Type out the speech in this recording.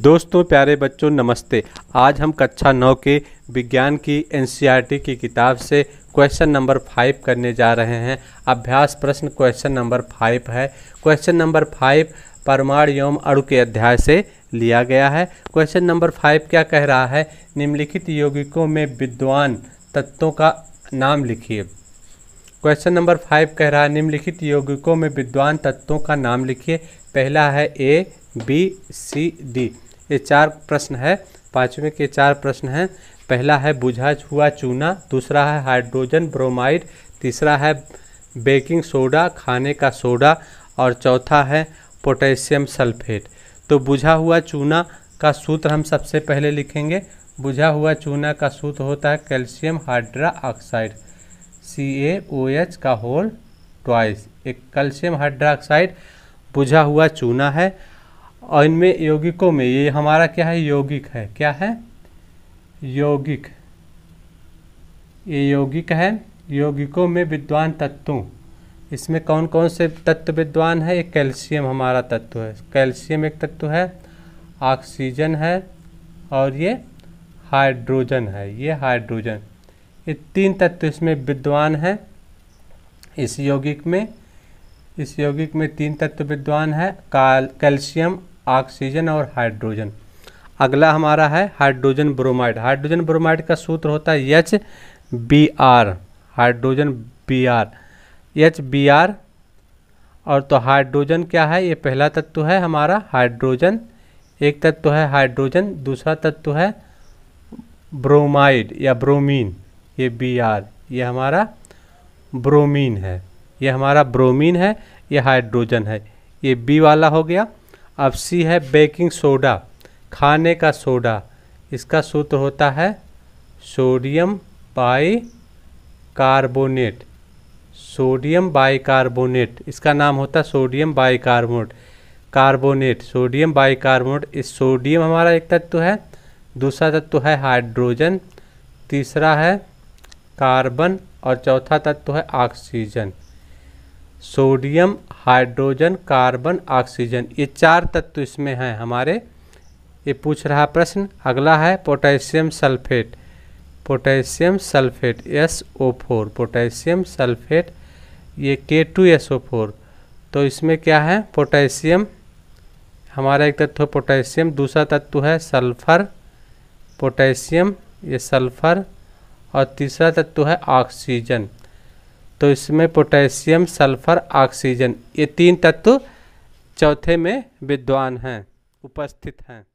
दोस्तों प्यारे बच्चों नमस्ते आज हम कक्षा नौ के विज्ञान की एन e की किताब से क्वेश्चन नंबर फाइव करने जा रहे हैं अभ्यास प्रश्न क्वेश्चन नंबर फाइव है क्वेश्चन नंबर फाइव परमाणु एवं अणु के अध्याय से लिया गया है क्वेश्चन नंबर फाइव क्या कह रहा है निम्नलिखित यौगिकों में विद्वान तत्वों का नाम लिखिए क्वेश्चन नंबर फाइव कह रहा है निम्नलिखित यौगिकों में विद्वान तत्वों का नाम लिखिए पहला है ए बी सी डी ये चार प्रश्न है पाँचवें के चार प्रश्न हैं पहला है बुझा हुआ चूना दूसरा है हाइड्रोजन ब्रोमाइड तीसरा है बेकिंग सोडा खाने का सोडा और चौथा है पोटेशियम सल्फेट तो बुझा हुआ चूना का सूत्र हम सबसे पहले लिखेंगे बुझा हुआ चूना का सूत्र होता है calcium hydroxide C A O H का होल ट्वाइस एक कैल्शियम हाइड्राक्साइड बुझा हुआ चूना है और इनमें यौगिकों में ये हमारा क्या है यौगिक है क्या है यौगिक ये यौगिक है यौगिकों में विद्वान तत्वों इसमें कौन कौन से तत्व विद्वान है ये कैल्शियम हमारा तत्व है कैल्शियम एक तत्व है ऑक्सीजन है और ये हाइड्रोजन है ये हाइड्रोजन ये तीन तत्व इसमें विद्वान है इस यौगिक में इस यौगिक में तीन तत्व विद्वान है काल कैल्शियम ऑक्सीजन और हाइड्रोजन अगला हमारा है हाइड्रोजन ब्रोमाइड हाइड्रोजन ब्रोमाइड का सूत्र होता है H B R hydrogen B R H B R और तो हाइड्रोजन क्या है ये पहला तत्व है हमारा हाइड्रोजन एक तत्व है हाइड्रोजन दूसरा तत्व है ब्रोमाइड या ब्रोमीन ये बी आर ये हमारा ब्रोमीन है ये हमारा ब्रोमीन है ये हाइड्रोजन है ये बी वाला हो गया अब सी है बेकिंग सोडा खाने का सोडा इसका सूत्र होता है sodium bicarbonate sodium bicarbonate इसका नाम होता है sodium bicarbonate carbonate sodium bicarbonate इस सोडियम हमारा एक तत्व है दूसरा तत्व है हाइड्रोजन तीसरा है कार्बन और चौथा तत्व है oxygen sodium hydrogen carbon oxygen ये चार तत्व इसमें हैं हमारे ये पूछ रहा प्रश्न अगला है potassium sulphate potassium sulphate S O four potassium sulphate ये K to S O four तो इसमें क्या है पोटेशियम हमारा एक तत्व पोटेशियम दूसरा तत्व है सल्फर पोटेशियम ये सल्फर और तीसरा तत्व है ऑक्सीजन तो इसमें पोटेशियम सल्फर ऑक्सीजन ये तीन तत्व चौथे में विद्वान हैं उपस्थित हैं